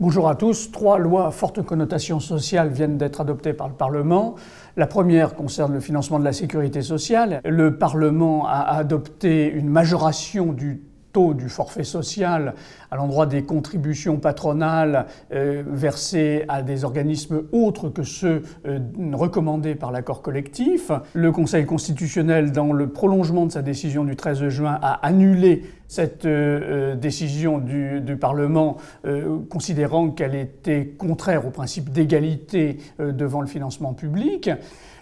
Bonjour à tous. Trois lois à forte connotation sociale viennent d'être adoptées par le Parlement. La première concerne le financement de la sécurité sociale. Le Parlement a adopté une majoration du taux du forfait social à l'endroit des contributions patronales euh, versées à des organismes autres que ceux euh, recommandés par l'accord collectif. Le Conseil constitutionnel, dans le prolongement de sa décision du 13 juin, a annulé cette euh, euh, décision du, Parlement, euh, considérant qu'elle était contraire au principe d'égalité devant le financement public.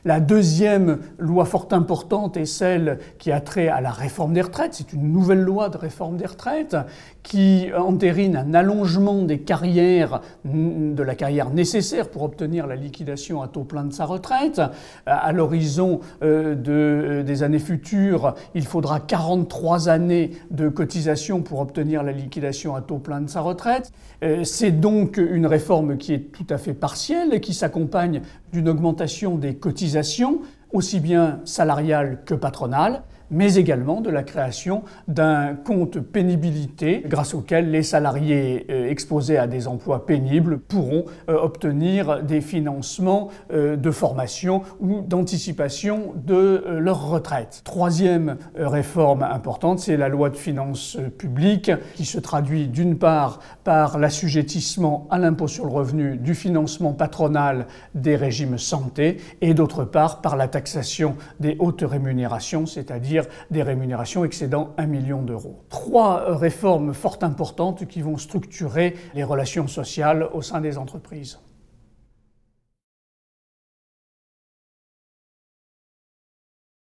La deuxième loi fort importante est celle qui a trait à la réforme des retraites. C'est une nouvelle loi de réforme des retraites qui entérine un allongement des carrières, de la carrière nécessaire pour obtenir la liquidation à taux plein de sa retraite. À l'horizon de, des années futures, il faudra 43 années de cotisation pour obtenir la liquidation à taux plein de sa retraite. Euh, c'est donc une réforme qui est tout à fait partielle et qui s'accompagne d'une augmentation des cotisations, aussi bien salariales que patronales mais également de la création d'un compte pénibilité grâce auquel les salariés euh, exposés à des emplois pénibles pourront euh, obtenir des financements euh, de formation ou d'anticipation de leur retraite. Troisième réforme importante, c'est la loi de finances publiques qui se traduit d'une part par l'assujettissement à l'impôt sur le revenu du financement patronal des régimes santé et d'autre part par la taxation des hautes rémunérations, c'est-à-dire des rémunérations excédant un million d'euros. Trois euh, réformes fort importantes qui vont structurer les relations sociales au sein des entreprises.